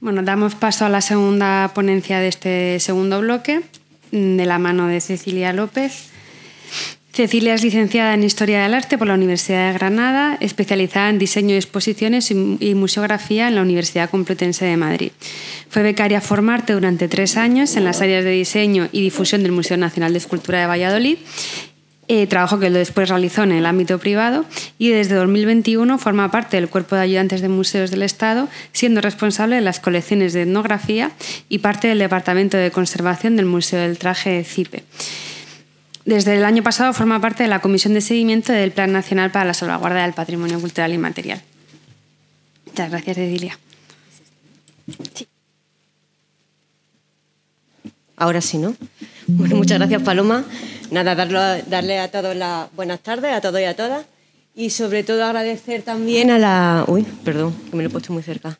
Bueno, damos paso a la segunda ponencia de este segundo bloque, de la mano de Cecilia López. Cecilia es licenciada en Historia del Arte por la Universidad de Granada, especializada en diseño y exposiciones y museografía en la Universidad Complutense de Madrid. Fue becaria Formarte durante tres años en las áreas de diseño y difusión del Museo Nacional de Escultura de Valladolid eh, trabajo que después realizó en el ámbito privado y desde 2021 forma parte del Cuerpo de Ayudantes de Museos del Estado, siendo responsable de las colecciones de etnografía y parte del Departamento de Conservación del Museo del Traje CIPE. Desde el año pasado forma parte de la Comisión de Seguimiento del Plan Nacional para la Salvaguarda del Patrimonio Cultural y Material. Muchas gracias, Edilia. Ahora sí, ¿no? Bueno, muchas gracias, Paloma nada, darlo, darle a todos las buenas tardes, a todos y a todas. Y sobre todo agradecer también a la. Uy, perdón, que me lo he puesto muy cerca.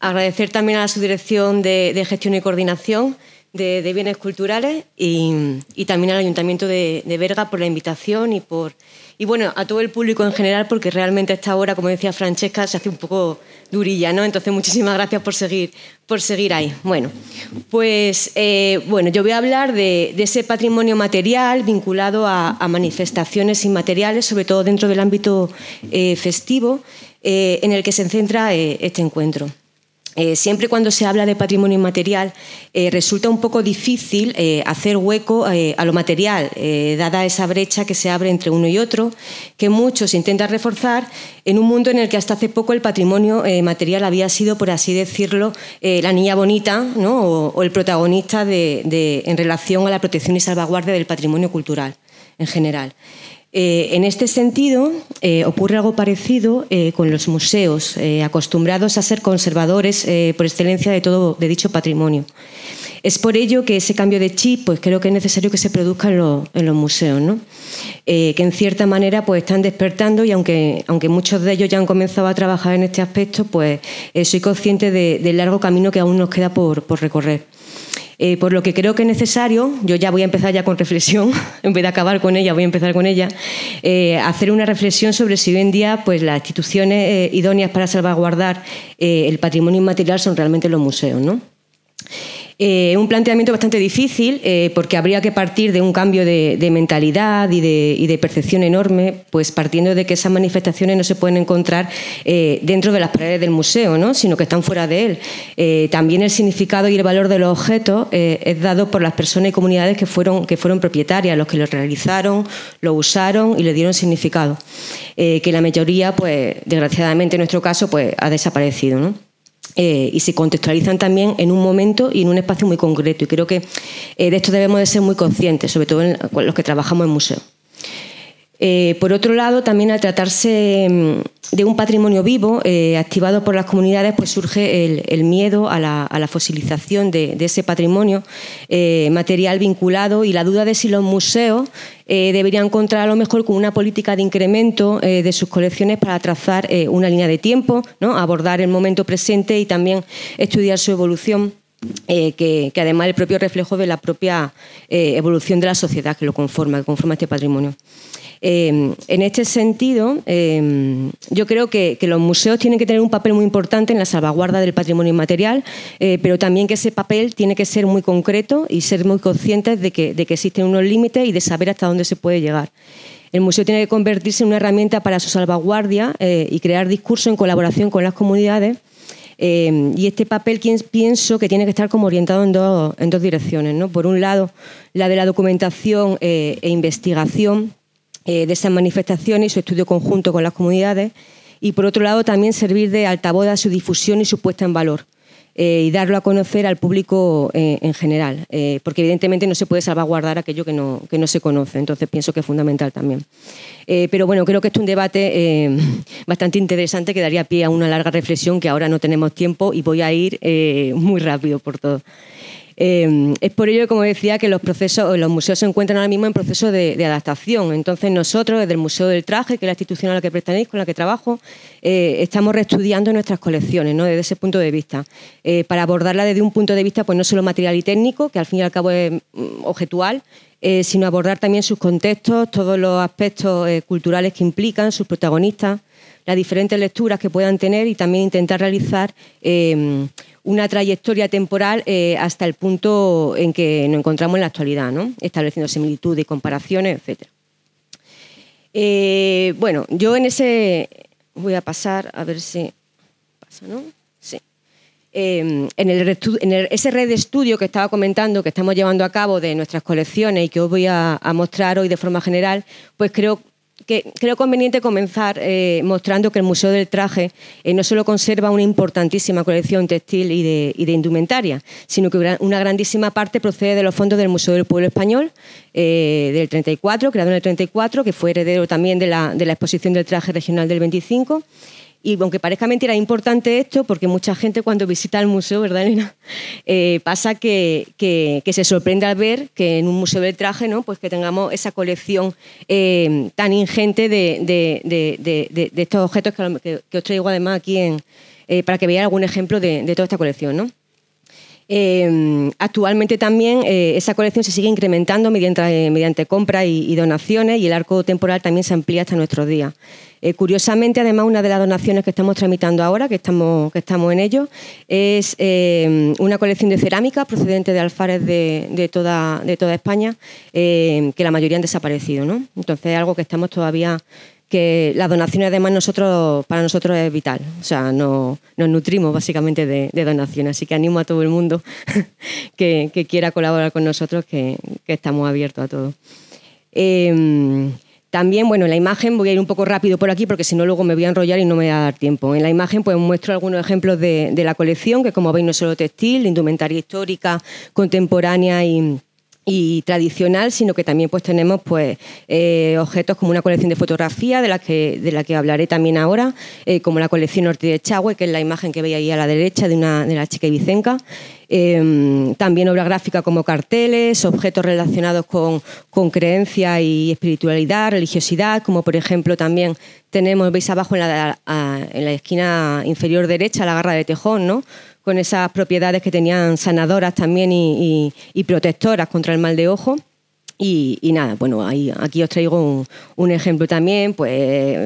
Agradecer también a la subdirección de gestión y coordinación de, Bienes Culturales y, también al Ayuntamiento de, de Berga por la invitación y por y bueno, a todo el público en general, porque realmente a esta hora, como decía Francesca, se hace un poco durilla, ¿no? Entonces, muchísimas gracias por seguir, por seguir ahí. Bueno, pues eh, bueno, yo voy a hablar de, ese patrimonio material vinculado a, manifestaciones inmateriales, sobre todo dentro del ámbito eh, festivo, eh, en el que se centra este encuentro. Eh, siempre cuando se habla de patrimonio inmaterial eh, resulta un poco difícil eh, hacer hueco a lo material, dada esa brecha que se abre entre uno y otro, que muchos intentan reforzar en un mundo en el que hasta hace poco el patrimonio material había sido, por así decirlo, la niña bonita o, el protagonista de, en relación a la protección y salvaguardia del patrimonio cultural en general. Eh, en este sentido, eh, ocurre algo parecido eh, con los museos, acostumbrados a ser conservadores por excelencia de todo dicho patrimonio. Es por ello que ese cambio de chip, pues creo que es necesario que se produzca en, los museos, que en cierta manera pues están despertando y aunque, aunque muchos de ellos ya han comenzado a trabajar en este aspecto, pues soy consciente del largo camino que aún nos queda por, por recorrer. Eh, por lo que creo que es necesario, yo ya voy a empezar ya con reflexión, en vez de acabar con ella, voy a empezar con ella, eh, hacer una reflexión sobre si hoy en día pues, las instituciones eh, idóneas para salvaguardar el patrimonio inmaterial son realmente los museos, ¿no? Es eh, un planteamiento bastante difícil eh, porque habría que partir de un cambio de, mentalidad y de, percepción enorme, pues partiendo de que esas manifestaciones no se pueden encontrar eh, dentro de las paredes del museo, ¿no? sino que están fuera de él. también el significado y el valor de los objetos es dado por las personas y comunidades que fueron, que fueron propietarias, los que lo realizaron, lo usaron y le dieron significado, que la mayoría, pues desgraciadamente en nuestro caso, pues ha desaparecido. ¿no? Eh, y se contextualizan también en un momento y en un espacio muy concreto. Y creo que eh, de esto debemos de ser muy conscientes, sobre todo los que trabajamos en museos eh, por otro lado, también al tratarse mm, de un patrimonio vivo activado por las comunidades, pues surge el, miedo a la, fosilización de, de ese patrimonio material vinculado y la duda de si los museos eh, deberían encontrar a lo mejor con una política de incremento eh, de sus colecciones para trazar eh, una línea de tiempo, ¿no? abordar el momento presente y también estudiar su evolución. que, además además el propio reflejo de la propia evolución de la sociedad que lo conforma, que conforma este patrimonio. Em, en este sentido, em, yo creo que, los museos tienen que tener un papel muy importante en la salvaguarda del patrimonio inmaterial, eh, pero también que ese papel tiene que ser muy concreto y ser muy conscientes de que, existen unos límites y de saber hasta dónde se puede llegar. El museo tiene que convertirse en una herramienta para su salvaguardia eh, y crear discurso en colaboración con las comunidades em, y este papel pienso que tiene que estar como orientado en dos, direcciones. Por un lado, la de la documentación eh, e investigación eh, de esas manifestaciones y su estudio conjunto con las comunidades. Y por otro lado, también servir de altavoz a su difusión y su puesta en valor. Eh, y darlo a conocer al público eh, en general, porque evidentemente no se puede salvaguardar aquello que no, que no se conoce, entonces pienso que es fundamental también. pero bueno, creo que este es un debate bastante interesante que daría pie a una larga reflexión que ahora no tenemos tiempo y voy a ir muy rápido por todo. Em, es por ello, como decía, que los procesos, los museos se encuentran ahora mismo en proceso de, adaptación. Entonces nosotros, desde el Museo del Traje, que es la institución a la que pertenezco, con la que trabajo, eh, estamos reestudiando nuestras colecciones, ¿no? Desde ese punto de vista, eh, para abordarla desde un punto de vista, pues no solo material y técnico, que al fin y al cabo es mm, objetual, eh, sino abordar también sus contextos, todos los aspectos culturales que implican, sus protagonistas las diferentes lecturas que puedan tener y también intentar realizar em, una trayectoria temporal eh, hasta el punto en que nos encontramos en la actualidad, estableciendo similitudes y comparaciones, etc. Eh, bueno, yo en ese voy a pasar a ver si pasa, ¿no? Sí. Em, en, ese red de estudio que estaba comentando, que estamos llevando a cabo de nuestras colecciones y que os voy a mostrar hoy de forma general, pues creo creo conveniente comenzar eh, mostrando que el Museo del Traje eh, no solo conserva una importantísima colección textil y de, indumentaria, sino que una grandísima parte procede de los fondos del Museo del Pueblo Español, eh, del 34, creado en el 34, que fue heredero también de la, de la exposición del traje regional del 25. Y aunque parezca mentira, es importante esto porque mucha gente cuando visita el museo, ¿verdad, Elena? Eh, pasa que, se sorprende al ver que en un museo del traje, ¿no? Pues que tengamos esa colección eh, tan ingente de, estos objetos que, os traigo además aquí eh, para que veáis algún ejemplo de, toda esta colección, ¿no? Em, actualmente también eh, esa colección se sigue incrementando mediante, eh, mediante compra y, donaciones y el arco temporal también se amplía hasta nuestros días. Eh, curiosamente, además, una de las donaciones que estamos tramitando ahora, que estamos, que estamos en ello, es em, una colección de cerámica procedente de alfares de, toda, de toda España, em, que la mayoría han desaparecido. ¿no? Entonces, es algo que estamos todavía que la donación además nosotros, para nosotros es vital. O sea, nos nutrimos básicamente de, de, donación. Así que animo a todo el mundo que, quiera colaborar con nosotros, que, estamos abiertos a todo. Em, también, bueno, en la imagen voy a ir un poco rápido por aquí porque si no luego me voy a enrollar y no me voy a dar tiempo. En la imagen pues muestro algunos ejemplos de, de la colección, que como veis no es solo textil, indumentaria histórica, contemporánea y y tradicional, sino que también pues tenemos pues eh, objetos como una colección de fotografía de la que de la que hablaré también ahora, eh, como la colección Norte de Chagüe, que es la imagen que veis ahí a la derecha de una de la chica y Eh, em, también obra gráfica como carteles, objetos relacionados con, con creencia y espiritualidad, religiosidad, como por ejemplo también tenemos, veis abajo en la, en la esquina inferior derecha, la garra de tejón, ¿no? con esas propiedades que tenían sanadoras también y, protectoras contra el mal de ojo. Y, nada, bueno, aquí os traigo un, ejemplo también, pues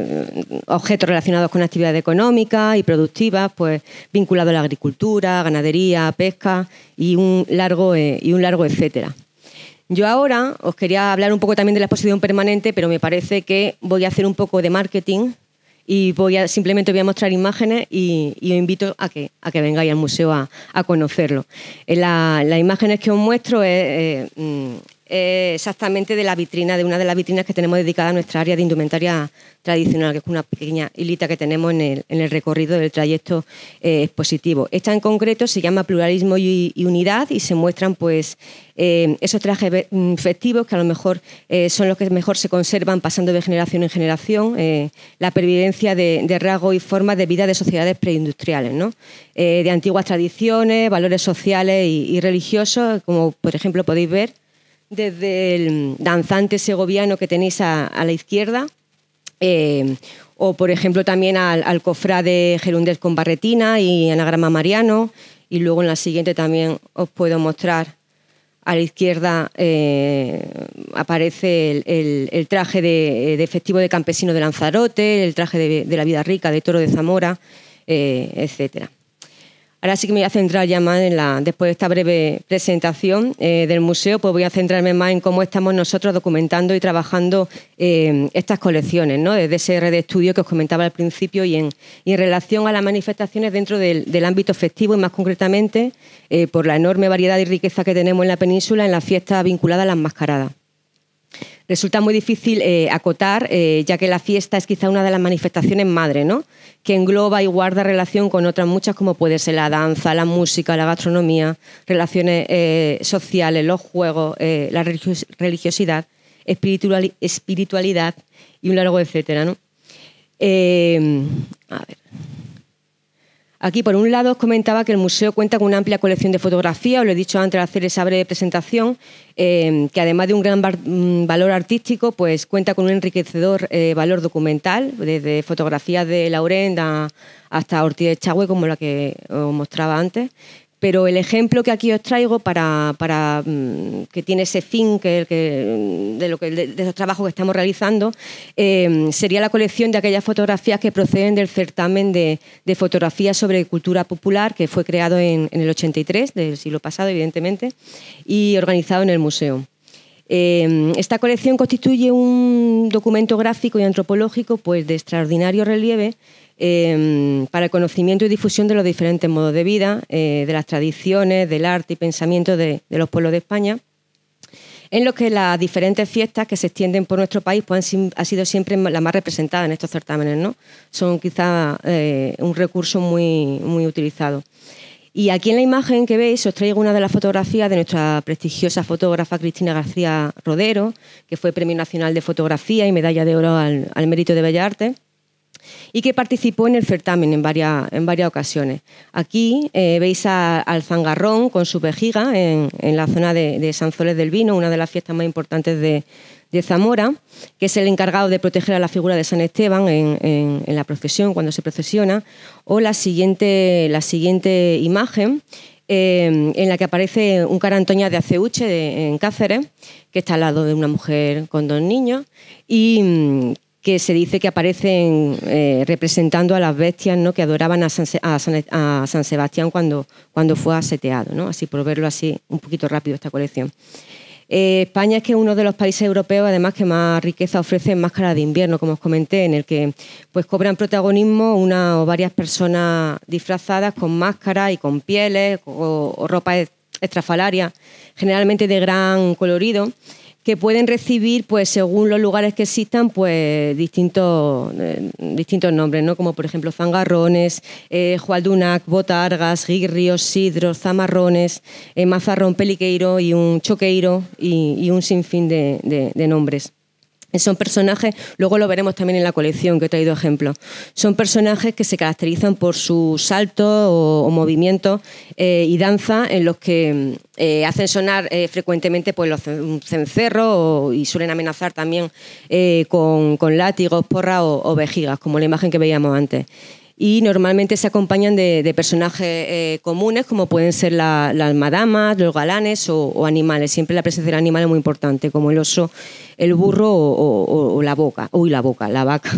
objetos relacionados con actividades económicas y productivas, pues vinculados a la agricultura, ganadería, pesca y un largo, eh, y un largo etcétera. Yo ahora os quería hablar un poco también de la exposición permanente, pero me parece que voy a hacer un poco de marketing y simplemente voy a mostrar imágenes y, os invito a que, a que vengáis al museo a, a conocerlo. Eh, la, las imágenes que os muestro es, eh, mm, eh, exactamente de la vitrina, de una de las vitrinas que tenemos dedicada a nuestra área de indumentaria tradicional, que es una pequeña hilita que tenemos en el, recorrido del trayecto eh, expositivo. Esta en concreto se llama Pluralismo y, Unidad y se muestran pues eh, esos trajes mm, festivos que a lo mejor son los que mejor se conservan pasando de generación en generación, la pervivencia de, rasgos y formas de vida de sociedades preindustriales, de antiguas tradiciones, valores sociales y religiosos, como por ejemplo podéis ver desde el danzante segoviano que tenéis a, la izquierda, eh, o por ejemplo también al, cofrá de Gerundel con Barretina y Anagrama Mariano, y luego en la siguiente también os puedo mostrar a la izquierda eh, aparece el, traje de, efectivo de campesino de Lanzarote, el traje de, la vida rica de Toro de Zamora, eh, etcétera. Ahora sí que me voy a centrar ya más en la, después de esta breve presentación eh, del museo, pues voy a centrarme más en cómo estamos nosotros documentando y trabajando eh, estas colecciones, ¿no? Desde ese red de estudio que os comentaba al principio y en, relación a las manifestaciones dentro del, ámbito festivo y más concretamente eh, por la enorme variedad y riqueza que tenemos en la península en las fiestas vinculadas a las mascaradas resulta muy difícil eh, acotar, eh, ya que la fiesta es quizá una de las manifestaciones madre, ¿no? que engloba y guarda relación con otras muchas, como puede ser la danza, la música, la gastronomía, relaciones eh, sociales, los juegos, la religiosidad, espiritual, espiritualidad y un largo etcétera. ¿no? a ver. Aquí, por un lado, os comentaba que el museo cuenta con una amplia colección de fotografía, os lo he dicho antes al hacer esa breve presentación, eh, que además de un gran mm, valor artístico, pues cuenta con un enriquecedor eh, valor documental, desde fotografías de Laurenda hasta Ortiz de Chagüe, como la que os mostraba antes, pero el ejemplo que aquí os traigo para, mm, que tiene ese fin que, mm, de, lo que, los trabajos que estamos realizando em, sería la colección de aquellas fotografías que proceden del certamen de, fotografías sobre cultura popular que fue creado en, el 83 del siglo pasado, evidentemente, y organizado en el museo. Em, esta colección constituye un documento gráfico y antropológico pues, de extraordinario relieve Em, para el conocimiento y difusión de los diferentes modos de vida, eh, de las tradiciones, del arte y pensamiento de, los pueblos de España, en los que las diferentes fiestas que se extienden por nuestro país pues, han, sido siempre las más representadas en estos certámenes. ¿no? Son quizá eh, un recurso muy, muy utilizado. Y aquí en la imagen que veis os traigo una de las fotografías de nuestra prestigiosa fotógrafa Cristina García Rodero, que fue Premio Nacional de Fotografía y Medalla de Oro al, al Mérito de Bellas Artes y que participó en el certamen en varias, ocasiones. Aquí eh, veis al zangarrón con su vejiga en, la zona de, San Sanzoles del Vino, una de las fiestas más importantes de, Zamora, que es el encargado de proteger a la figura de San Esteban en, la procesión, cuando se procesiona, o la siguiente, la siguiente imagen, eh, en la que aparece un cara Antoña de Aceuche en Cáceres, que está al lado de una mujer con dos niños, y que se dice que aparecen eh, representando a las bestias ¿no? que adoraban a San, Sebastián cuando, cuando fue aseteado, ¿no? así por verlo así un poquito rápido esta colección. Eh, España es que uno de los países europeos, además, que más riqueza ofrece en máscara de invierno, como os comenté, en el que pues cobran protagonismo una o varias personas disfrazadas con máscaras y con pieles o, o ropa estrafalaria, generalmente de gran colorido que pueden recibir, pues según los lugares que existan, pues distintos, eh, distintos nombres, ¿no? Como por ejemplo zangarrones, eh, Jualdunac, Botargas, Guirrios, Sidros, Zamarrones, eh, Mazarrón, Peliqueiro y un Choqueiro y, un sinfín de nombres. Son personajes, luego lo veremos también en la colección que he traído ejemplos, son personajes que se caracterizan por sus saltos o, movimiento movimientos eh, y danza en los que eh, hacen sonar eh, frecuentemente pues, los cencerros y suelen amenazar también con, látigos, porra o vejigas, como la imagen que veíamos antes y normalmente se acompañan de, personajes eh, comunes como pueden ser la, las madamas, los galanes o, animales. Siempre la presencia del animal es muy importante, como el oso, el burro o, la boca. Uy, la boca, la vaca.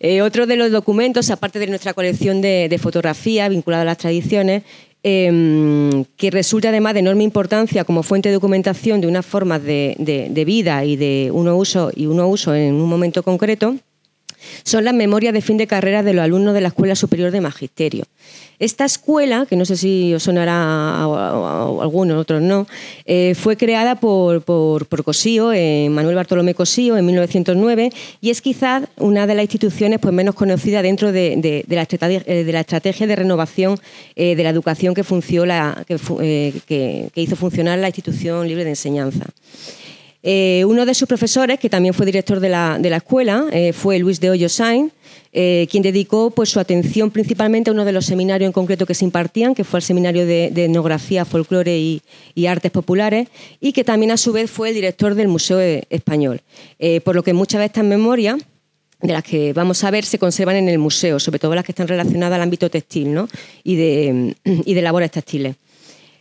Eh, otro de los documentos, aparte de nuestra colección de, fotografía vinculada a las tradiciones, em, que resulta además de enorme importancia como fuente de documentación de unas formas de, de vida y de uno uso y uno uso en un momento concreto, son las memorias de fin de carrera de los alumnos de la Escuela Superior de Magisterio. Esta escuela, que no sé si os sonará a, algunos, otros no, eh, fue creada por, por, Cosío, eh, Manuel Bartolomé Cosío, en 1909, y es quizás una de las instituciones pues, menos conocidas dentro de, de, la, estrategia, eh, de la, estrategia, de renovación de la educación que, que hizo funcionar la institución libre de enseñanza. Eh, uno de sus profesores, que también fue director de la, escuela, eh, fue Luis de Hoyo eh, quien dedicó pues, su atención principalmente a uno de los seminarios en concreto que se impartían, que fue el seminario de, etnografía, folclore y, artes populares, y que también a su vez fue el director del Museo e-, Español. por lo que muchas de estas memorias de las que vamos a ver se conservan en el museo, sobre todo las que están relacionadas al ámbito textil y, de, y de labores textiles.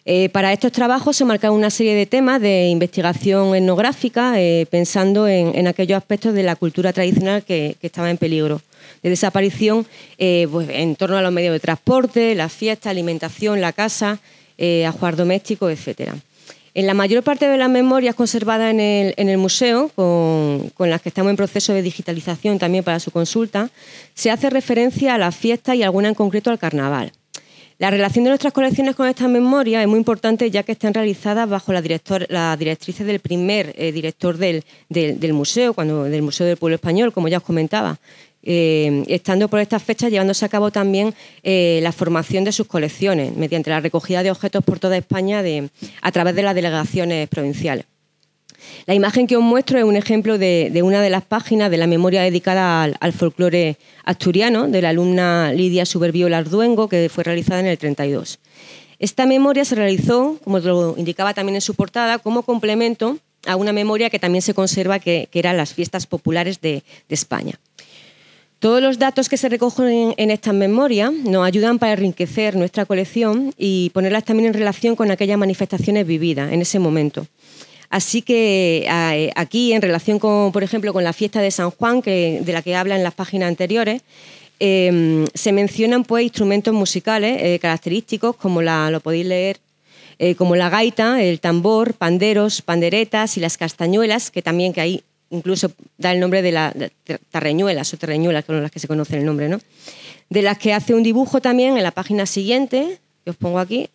Eh, para estos trabajos se marcaron una serie de temas de investigación etnográfica, eh, pensando en, aquellos aspectos de la cultura tradicional que, estaba en peligro de desaparición eh, pues, en torno a los medios de transporte, las fiestas, alimentación, la casa, ajuar doméstico, etc. En la mayor parte de las memorias conservadas en el, museo, con, con, las que estamos en proceso de digitalización también para su consulta, se hace referencia a las fiestas y alguna en concreto al carnaval. La relación de nuestras colecciones con estas memorias es muy importante ya que están realizadas bajo la, director, la directrices del primer eh, director del, museo, cuando, del Museo del Pueblo Español, como ya os comentaba. Eh, estando por estas fechas llevándose a cabo también eh, la formación de sus colecciones mediante la recogida de objetos por toda España a través de las delegaciones provinciales. La imagen que os muestro es un ejemplo de, una de las páginas de la memoria dedicada al, folclore asturiano de la alumna Lidia Superbiola Arduengo, que fue realizada en el 32. Esta memoria se realizó, como lo indicaba también en su portada, como complemento a una memoria que también se conserva, que, eran las fiestas populares de, España. Todos los datos que se recogen en, en estas memorias nos ayudan para enriquecer nuestra colección y ponerlas también en relación con aquellas manifestaciones vividas en ese momento. Así que eh, aquí, en relación con, por ejemplo, con la fiesta de San Juan, que, de la que habla en las páginas anteriores, em, se mencionan pues instrumentos musicales eh, característicos, como la, lo podéis leer, eh, como la gaita, el tambor, panderos, panderetas y las castañuelas, que también que ahí incluso da el nombre de las tarreñuelas o terreñuelas, con las que se conoce el nombre, ¿no? De las que hace un dibujo también en la página siguiente, que os pongo aquí,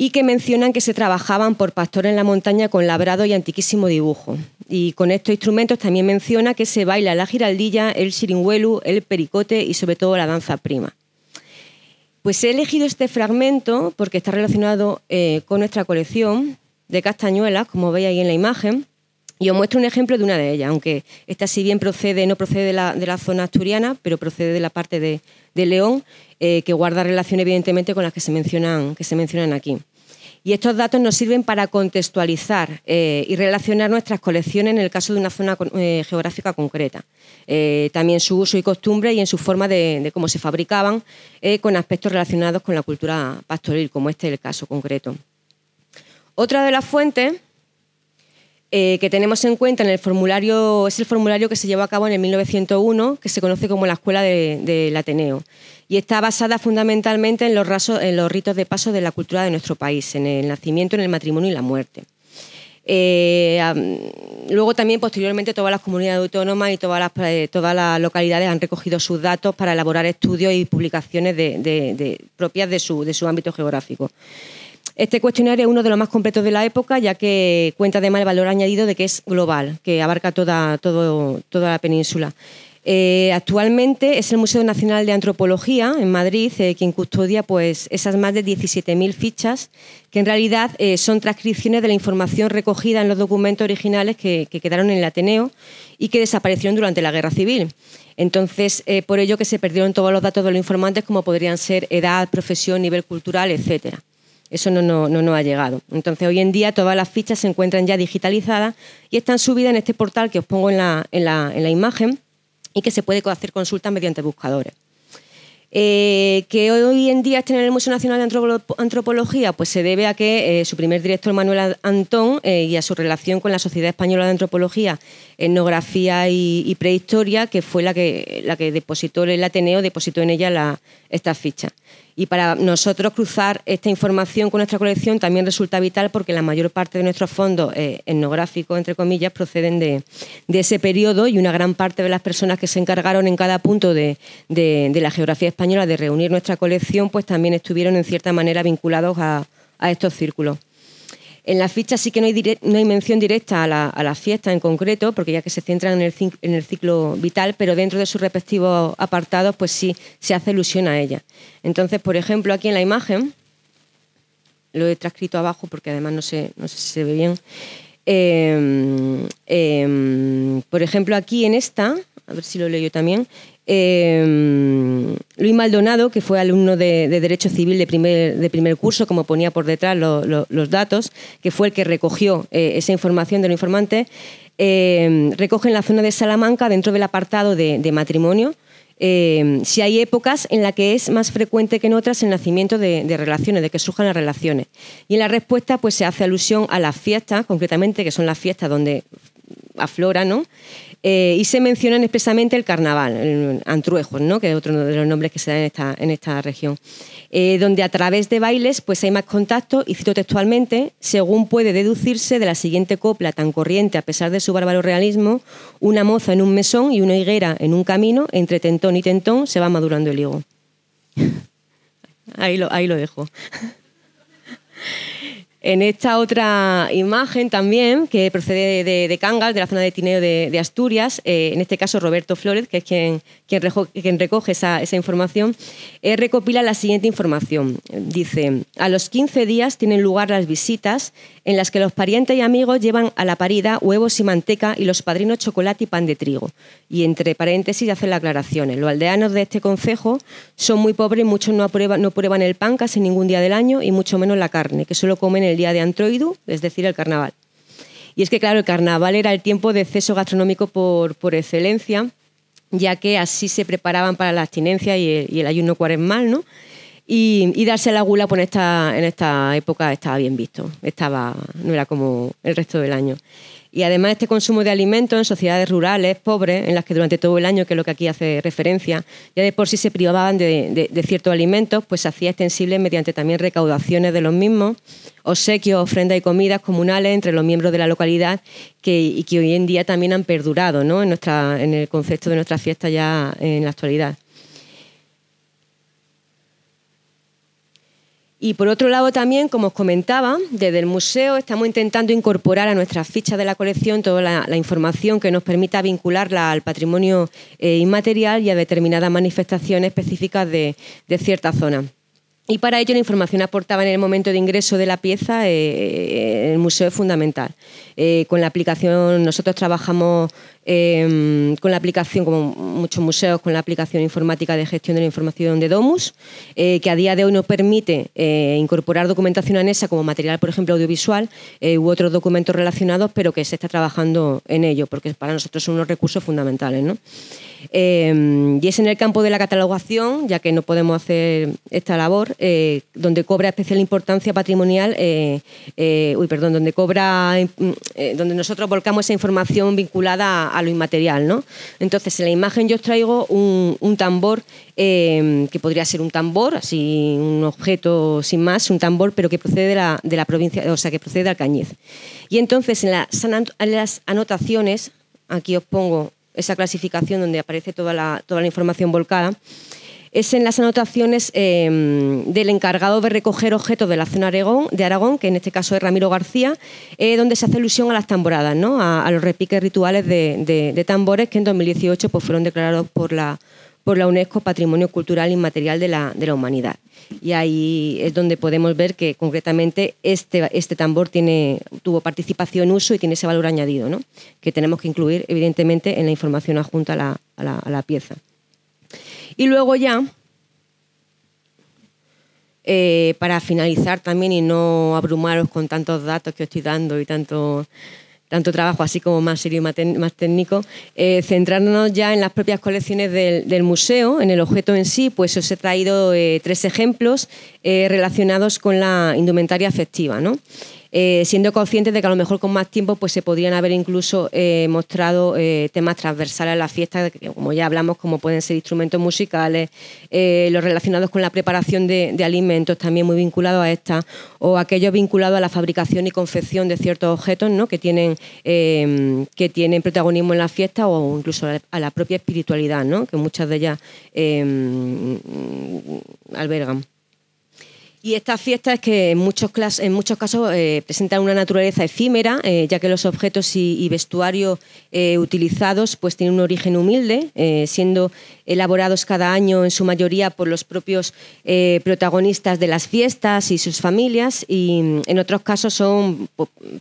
y que mencionan que se trabajaban por pastores en la montaña con labrado y antiquísimo dibujo. Y con estos instrumentos también menciona que se baila la giraldilla, el chiringuelu, el pericote y sobre todo la danza prima. Pues he elegido este fragmento porque está relacionado eh, con nuestra colección de castañuelas, como veis ahí en la imagen, y os muestro un ejemplo de una de ellas, aunque esta si bien procede, no procede de la, de la zona asturiana, pero procede de la parte de, León, eh, que guarda relación evidentemente con las que se mencionan, que se mencionan aquí. Y estos datos nos sirven para contextualizar eh, y relacionar nuestras colecciones en el caso de una zona eh, geográfica concreta. también su uso y costumbre y en su forma de, de cómo se fabricaban con aspectos relacionados con la cultura pastoril, como este es el caso concreto. Otra de las fuentes eh, que tenemos en cuenta en el formulario, es el formulario que se llevó a cabo en el 1901, que se conoce como la Escuela del de, Ateneo, y está basada fundamentalmente en los, ritos de paso de la cultura de nuestro país, en el nacimiento, en el matrimonio y la muerte. Eh, luego también posteriormente todas las comunidades autónomas y eh, todas las, localidades han recogido sus datos para elaborar estudios y publicaciones propias de su ámbito geográfico. Este cuestionario es uno de los más completos de la época, ya que cuenta además el valor añadido de que es global, que abarca toda, la península. Eh, actualmente es el Museo Nacional de Antropología en Madrid eh, quien custodia pues, esas más de 17.000 fichas, que en realidad eh, son transcripciones de la información recogida en los documentos originales que, que, quedaron en el Ateneo y que desaparecieron durante la Guerra Civil. Entonces, por ello que se perdieron todos los datos de los informantes, como podrían ser edad, profesión, nivel cultural, etcétera. Eso no, no, ha llegado. Entonces, hoy en día todas las fichas se encuentran ya digitalizadas y están subidas en este portal que os pongo en la, imagen y que se puede hacer consultas mediante buscadores. ¿Qué eh, que hoy en día es en el Museo Nacional de Antropología, pues se debe a que eh, su primer director, Manuel Antón, eh, y a su relación con la Sociedad Española de Antropología, Etnografía y, Prehistoria, que fue la que, la que depositó el Ateneo, depositó en ella estas fichas. Y para nosotros cruzar esta información con nuestra colección también resulta vital porque la mayor parte de nuestros fondos eh, etnográficos, entre comillas, proceden de, ese periodo y una gran parte de las personas que se encargaron en cada punto de, la geografía española de reunir nuestra colección, pues también estuvieron en cierta manera vinculados a estos círculos. En la ficha sí que no hay, no mención directa a la, fiesta en concreto, porque ya que se centran en el, ciclo vital, pero dentro de sus respectivos apartados, pues sí se hace alusión a ella. Entonces, por ejemplo, aquí en la imagen, lo he transcrito abajo porque además no sé, si se ve bien. Em, em, por ejemplo, aquí en esta, a ver si lo leo yo también, Em, Luis Maldonado, que fue alumno de, Derecho Civil de primer, curso, como ponía por detrás los datos, que fue el que recogió eh, esa información del informante, em, recoge en la zona de Salamanca, dentro del apartado de, matrimonio, em, si hay épocas en las que es más frecuente que en otras el nacimiento de, de, relaciones, de que surjan las relaciones. Y en la respuesta pues se hace alusión a las fiestas, concretamente que son las fiestas donde aflora, ¿no? Eh, y se mencionan expresamente el carnaval, el Antruejos, ¿no? que es otro de los nombres que se dan en esta, en esta región, eh, donde a través de bailes pues hay más contacto, y cito textualmente, según puede deducirse de la siguiente copla tan corriente a pesar de su bárbaro realismo, una moza en un mesón y una higuera en un camino, entre tentón y tentón se va madurando el higo. Ahí lo, ahí lo dejo. En esta otra imagen también, que procede de, de Cangas, de la zona de Tineo de, Asturias, eh, en este caso Roberto Flores, que es quien, recoge esa, información, eh, recopila la siguiente información. Dice, a los 15 días tienen lugar las visitas en las que los parientes y amigos llevan a la parida huevos y manteca y los padrinos chocolate y pan de trigo. Y entre paréntesis hacen las aclaraciones. Los aldeanos de este concejo son muy pobres, muchos no, aprueban, no prueban el pan casi ningún día del año y mucho menos la carne, que solo comen el día de Antroidu, es decir, el carnaval. Y es que, claro, el carnaval era el tiempo de exceso gastronómico por, excelencia, ya que así se preparaban para la abstinencia y el, ayuno cuaresmal, ¿no? Y, darse la gula pues, en, esta, en esta época estaba bien visto, estaba, no era como el resto del año. Y además este consumo de alimentos en sociedades rurales, pobres, en las que durante todo el año, que es lo que aquí hace referencia, ya de por sí se privaban de, ciertos alimentos, pues se hacía extensible mediante también recaudaciones de los mismos, obsequios, ofrendas y comidas comunales entre los miembros de la localidad que, y que hoy en día también han perdurado ¿no? en, nuestra, en el concepto de nuestra fiesta ya en la actualidad. Y por otro lado también, como os comentaba, desde el museo estamos intentando incorporar a nuestras fichas de la colección toda la, información que nos permita vincularla al patrimonio eh, inmaterial y a determinadas manifestaciones específicas de, cierta zona. Y para ello la información aportada en el momento de ingreso de la pieza en eh, el museo es fundamental. Eh, con la aplicación nosotros trabajamos Em, con la aplicación, como muchos museos, con la aplicación informática de gestión de la información de Domus, eh, que a día de hoy nos permite eh, incorporar documentación anexa como material, por ejemplo, audiovisual eh, u otros documentos relacionados, pero que se está trabajando en ello, porque para nosotros son unos recursos fundamentales. Em, y es en el campo de la catalogación, ya que no podemos hacer esta labor, donde cobra especial importancia patrimonial, uy, perdón, donde cobra, donde nosotros volcamos esa información vinculada a a lo inmaterial, ¿no? Entonces, en la imagen yo os traigo un, tambor eh, que podría ser un tambor, así un objeto sin más, un tambor, pero que procede de la, de provincia, o sea, que procede de Alcañiz. Y entonces, en, las anotaciones, aquí os pongo esa clasificación donde aparece toda toda la información volcada es en las anotaciones em, del encargado de recoger objetos de la zona de Aragón, que en este caso es Ramiro García, eh, donde se hace alusión a las tamboradas, a, los repiques rituales de, tambores que en 2018 pues, fueron declarados por la, UNESCO Patrimonio Cultural Inmaterial de la, Humanidad. Y ahí es donde podemos ver que concretamente este, este tambor tuvo participación, uso y tiene ese valor añadido, que tenemos que incluir evidentemente en la información adjunta a la pieza. Y luego ya, eh, para finalizar también y no abrumaros con tantos datos que os estoy dando y tanto, tanto trabajo así como más serio y más, técnico, eh, centrarnos ya en las propias colecciones del, museo, en el objeto en sí, pues os he traído eh, tres ejemplos eh, relacionados con la indumentaria afectiva. ¿no? Eh, siendo conscientes de que a lo mejor con más tiempo pues se podrían haber incluso eh, mostrado eh, temas transversales a la fiesta, como ya hablamos, como pueden ser instrumentos musicales, los relacionados con la preparación de, alimentos, también muy vinculados a esta, o aquellos vinculados a la fabricación y confección de ciertos objetos que, tienen, em, que tienen protagonismo en la fiesta o incluso a la, propia espiritualidad, ¿no? que muchas de ellas em, albergan. Y estas fiestas que en muchos, casos eh, presentan una naturaleza efímera, eh, ya que los objetos y, vestuarios eh, utilizados pues tienen un origen humilde, siendo elaborados cada año en su mayoría por los propios protagonistas de las fiestas y sus familias, y mm, en otros casos son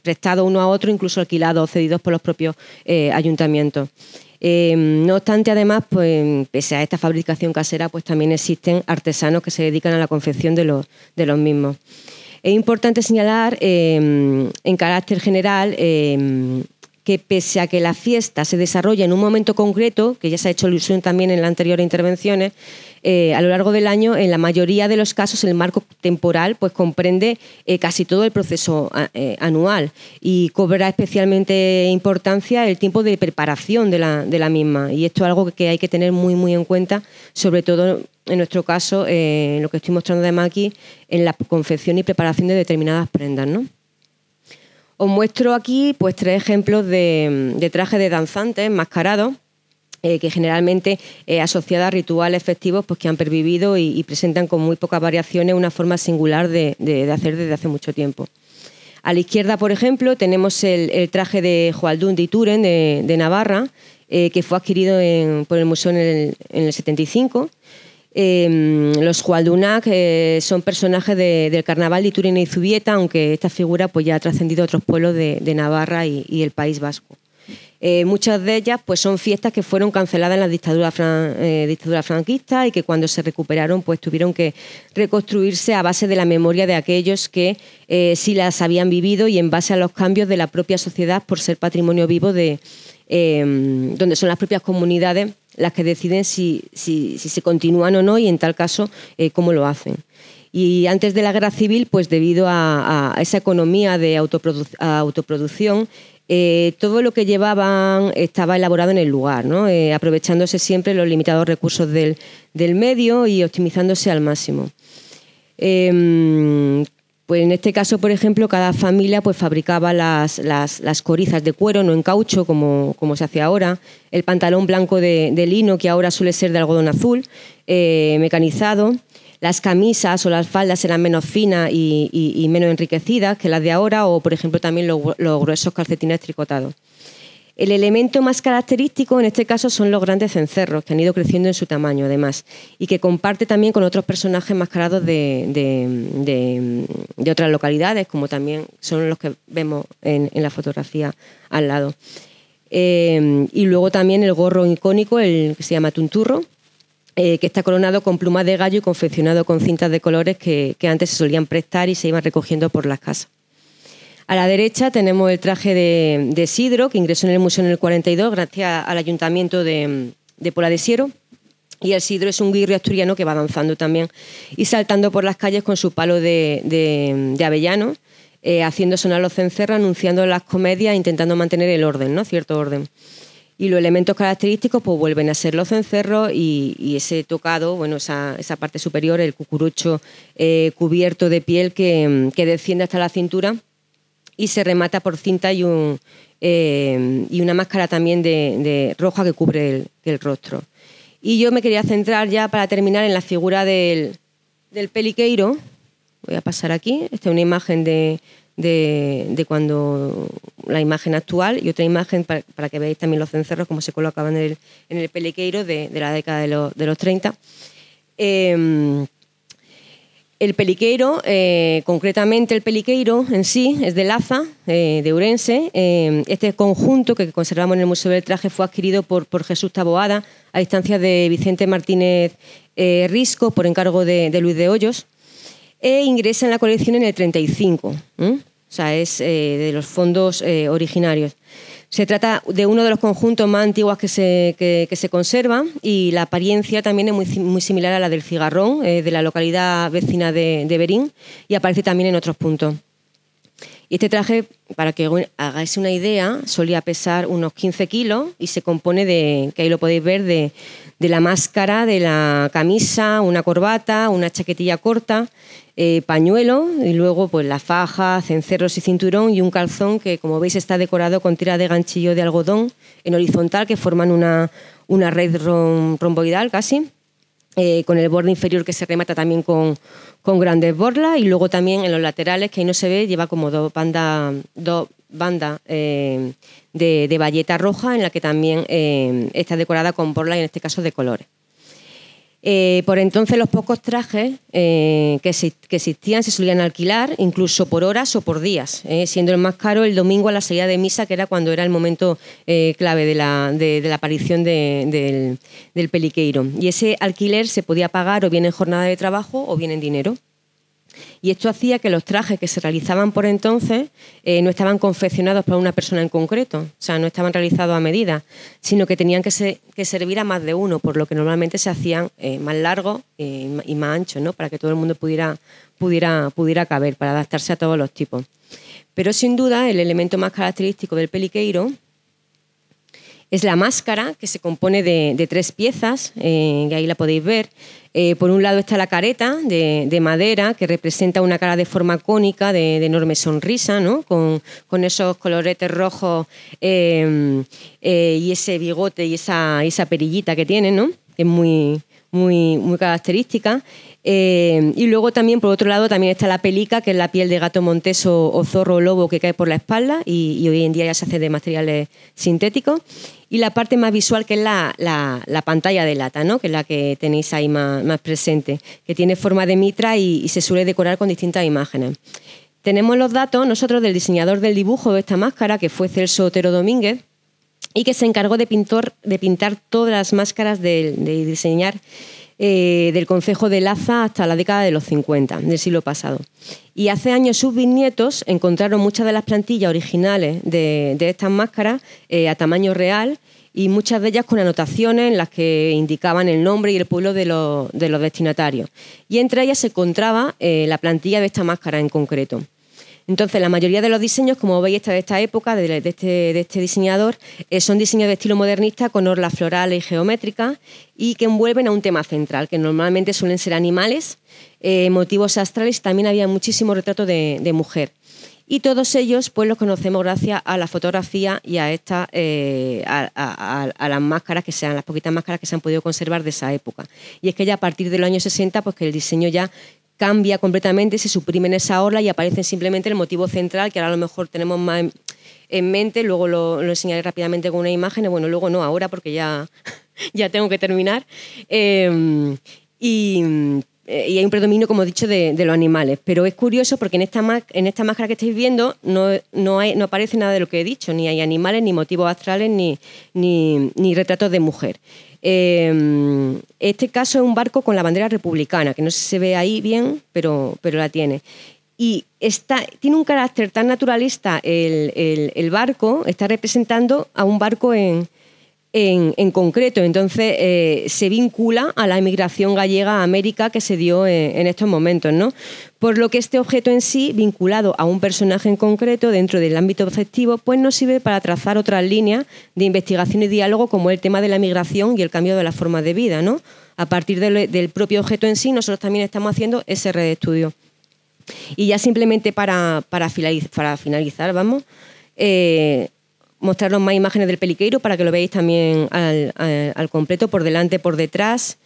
prestados uno a otro, incluso alquilados o cedidos por los propios ayuntamientos. Eh, no obstante, además, pues, pese a esta fabricación casera, pues también existen artesanos que se dedican a la confección de los, mismos. Es importante señalar, eh, en carácter general, eh, que pese a que la fiesta se desarrolla en un momento concreto, que ya se ha hecho ilusión también en la anterior intervenciones, eh, a lo largo del año, en la mayoría de los casos, el marco temporal pues, comprende eh, casi todo el proceso eh, anual y cobra especialmente importancia el tiempo de preparación de la, misma. Y esto es algo que hay que tener muy, muy en cuenta, sobre todo en nuestro caso, en lo que estoy mostrando de aquí, en la confección y preparación de determinadas prendas. ¿no? Os muestro aquí pues, tres ejemplos de, trajes de danzantes enmascarados eh, que generalmente eh, asociada a rituales festivos pues, que han pervivido y, presentan con muy pocas variaciones una forma singular de, hacer desde hace mucho tiempo. A la izquierda, por ejemplo, tenemos el, traje de Joaldún de Ituren, de, Navarra, eh, que fue adquirido por el museo en el, en el 75. Em, los Hualdunac son personajes del carnaval de Turín y Zubieta, aunque esta figura pues, ya ha trascendido a otros pueblos de, Navarra y, el País Vasco. Eh, muchas de ellas pues, son fiestas que fueron canceladas en la dictadura, eh, dictadura, franquista y que cuando se recuperaron pues, tuvieron que reconstruirse a base de la memoria de aquellos que eh, sí las habían vivido y en base a los cambios de la propia sociedad por ser patrimonio vivo de, Em, donde son las propias comunidades las que deciden si, se continúan o no y en tal caso eh, cómo lo hacen. Y antes de la guerra civil, pues debido a, esa economía de autoproducción, eh, todo lo que llevaban estaba elaborado en el lugar, eh, aprovechándose siempre los limitados recursos del, medio y optimizándose al máximo. Em, pues en este caso, por ejemplo, cada familia pues fabricaba las, las, corizas de cuero, no en caucho, como, se hace ahora, el pantalón blanco de, lino, que ahora suele ser de algodón azul, eh, mecanizado, las camisas o las faldas eran menos finas y, menos enriquecidas que las de ahora, o por ejemplo también los gruesos calcetines tricotados. El elemento más característico en este caso son los grandes cencerros, que han ido creciendo en su tamaño además, y que comparte también con otros personajes mascarados de, otras localidades, como también son los que vemos en, la fotografía al lado. Eh, y luego también el gorro icónico, el que se llama Tunturro, eh, que está coronado con plumas de gallo y confeccionado con cintas de colores que antes se solían prestar y se iban recogiendo por las casas. A la derecha tenemos el traje de, Sidro, que ingresó en el museo en el 42 gracias al ayuntamiento de, Pola de Siero. Y el Sidro es un guirrio asturiano que va danzando también y saltando por las calles con su palo de, avellano, eh, haciendo sonar los cencerros, anunciando las comedias, intentando mantener el orden, ¿no? Cierto orden. Y los elementos característicos pues vuelven a ser los cencerros y, ese tocado, bueno, esa, parte superior, el cucurucho eh, cubierto de piel que desciende hasta la cintura y se remata por cinta y, un, eh, y una máscara también de, roja que cubre el, rostro. Y yo me quería centrar ya para terminar en la figura del, del peliqueiro. Voy a pasar aquí. Esta es una imagen de, cuando la imagen actual y otra imagen para, que veáis también los cencerros como se colocaban en el, en peliqueiro de, la década de, los 30. El peliqueiro, eh, concretamente el peliqueiro en sí, es de Laza, eh, de Urense. Eh, este conjunto que conservamos en el Museo del Traje fue adquirido por, Jesús Taboada a distancia de Vicente Martínez Risco por encargo de, de Luis de Hoyos e ingresa en la colección en el 35 o sea, es eh, de los fondos eh, originarios. Se trata de uno de los conjuntos más antiguos que se, que, se conservan y la apariencia también es muy, muy similar a la del cigarrón, eh, de la localidad vecina de Berín, y aparece también en otros puntos. Y este traje, para que hagáis una idea, solía pesar unos 15 kilos y se compone de, que ahí lo podéis ver, de, la máscara, de la camisa, una corbata, una chaquetilla corta, eh, pañuelo y luego pues la faja, cencerros y cinturón y un calzón que como veis está decorado con tira de ganchillo de algodón en horizontal que forman una, red romboidal casi eh, con el borde inferior que se remata también con, grandes borlas y luego también en los laterales, que ahí no se ve, lleva como dos bandas eh, de, de, valleta roja en la que también eh, está decorada con borlas, y en este caso de colores. Eh, por entonces los pocos trajes eh, que, existían se solían alquilar, incluso por horas o por días, eh, siendo el más caro el domingo a la salida de misa, que era cuando era el momento clave de la, aparición del, del peliqueiro. Y ese alquiler se podía pagar o bien en jornada de trabajo o bien en dinero y esto hacía que los trajes que se realizaban por entonces eh, no estaban confeccionados para una persona en concreto, o sea, no estaban realizados a medida, sino que tenían que, se, que servir a más de uno, por lo que normalmente se hacían eh, más largos eh, y más anchos, ¿no? para que todo el mundo pudiera, pudiera, pudiera caber, para adaptarse a todos los tipos. Pero sin duda el elemento más característico del peliqueiro es la máscara que se compone de, tres piezas, eh, que ahí la podéis ver. Eh, por un lado está la careta de, madera que representa una cara de forma cónica, de, enorme sonrisa, ¿no? con, esos coloretes rojos em, eh, y ese bigote y esa, esa perillita que tiene, ¿no? que es muy, muy, muy característica. Eh, y luego también, por otro lado, también está la pelica, que es la piel de gato monteso o, zorro o lobo que cae por la espalda y, hoy en día ya se hace de materiales sintéticos. Y la parte más visual, que es la, pantalla de lata, que es la que tenéis ahí más, presente, que tiene forma de mitra y, se suele decorar con distintas imágenes. Tenemos los datos nosotros del diseñador del dibujo de esta máscara, que fue Celso Otero Domínguez, y que se encargó de, pintor, de pintar todas las máscaras, de diseñar eh, del Concejo de Laza hasta la década de los 50 del siglo pasado. Y hace años sus bisnietos encontraron muchas de las plantillas originales de, estas máscaras eh, a tamaño real y muchas de ellas con anotaciones en las que indicaban el nombre y el pueblo de los, destinatarios. Y entre ellas se encontraba eh, la plantilla de esta máscara en concreto. Entonces, la mayoría de los diseños, como veis, de esta época, de, este, este, diseñador, eh, son diseños de estilo modernista con orlas florales y geométricas y que envuelven a un tema central, que normalmente suelen ser animales, eh, motivos astrales, también había muchísimos retratos de, mujer. Y todos ellos pues los conocemos gracias a la fotografía y a, esta, eh, a, a, las máscaras que sean, las poquitas máscaras que se han podido conservar de esa época. Y es que ya a partir de los años 60, pues que el diseño ya cambia completamente, se suprimen esa orla y aparece simplemente el motivo central, que ahora a lo mejor tenemos más en mente, luego lo, enseñaré rápidamente con una imagen, bueno, luego no, ahora porque ya, ya tengo que terminar. Em, eh, y, hay un predominio, como he dicho, de, los animales. Pero es curioso porque en esta, en esta máscara que estáis viendo no, hay, no aparece nada de lo que he dicho, ni hay animales, ni motivos astrales, ni, ni, ni retratos de mujer. Em, este caso es un barco con la bandera republicana, que no sé si se ve ahí bien, pero, pero la tiene. Y está, tiene un carácter tan naturalista el barco, está representando a un barco en, en, concreto. Entonces, eh, se vincula a la emigración gallega a América que se dio eh, en, estos momentos, ¿no? Por lo que este objeto en sí, vinculado a un personaje en concreto dentro del ámbito objetivo, pues nos sirve para trazar otras líneas de investigación y diálogo, como el tema de la migración y el cambio de la forma de vida, A partir del propio objeto en sí, nosotros también estamos haciendo ese red de estudio. Y ya simplemente para, para, finalizar, vamos, eh, mostraros más imágenes del peliqueiro para que lo veáis también al, completo, por delante, por detrás.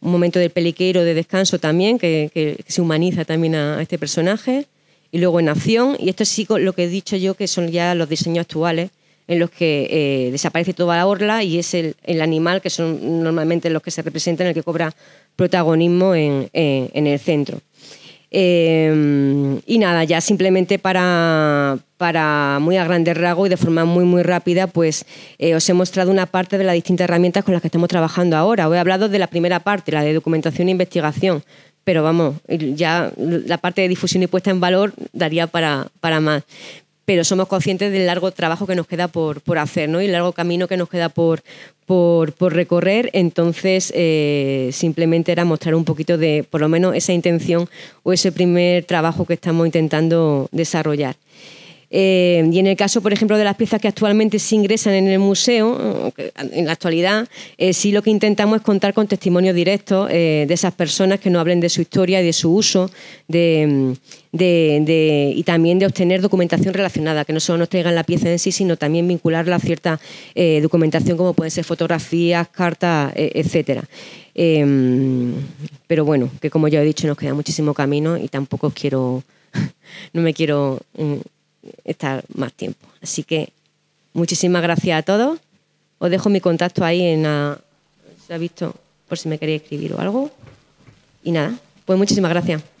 Un momento del peliqueiro de descanso también, que, se humaniza también a, este personaje. Y luego en acción, y esto sí lo que he dicho yo, que son ya los diseños actuales, en los que eh, desaparece toda la orla y es el, animal, que son normalmente los que se representan, el que cobra protagonismo en el centro. Em, y nada, ya simplemente para, para muy a grande rasgo y de forma muy muy rápida, pues eh, os he mostrado una parte de las distintas herramientas con las que estamos trabajando ahora. Os he hablado de la primera parte, la de documentación e investigación, pero vamos, ya la parte de difusión y puesta en valor daría para, para más pero somos conscientes del largo trabajo que nos queda por, hacer ¿no? y el largo camino que nos queda por, por, recorrer. Entonces, eh, simplemente era mostrar un poquito de, por lo menos, esa intención o ese primer trabajo que estamos intentando desarrollar. Eh, y en el caso, por ejemplo, de las piezas que actualmente se ingresan en el museo, eh, en la actualidad, eh, sí lo que intentamos es contar con testimonios directos de esas personas que nos hablen de su historia y de su uso, mm, y también de obtener documentación relacionada, que no solo nos traigan la pieza en sí, sino también vincularla a cierta documentación como pueden ser fotografías, cartas, e, etcétera. pero bueno, que como ya he dicho, nos queda muchísimo camino y tampoco quiero, no me quiero mm, estar más tiempo. Así que muchísimas gracias a todos. Os dejo mi contacto ahí en la, se ha visto por si me quería escribir o algo. Y nada, pues muchísimas gracias.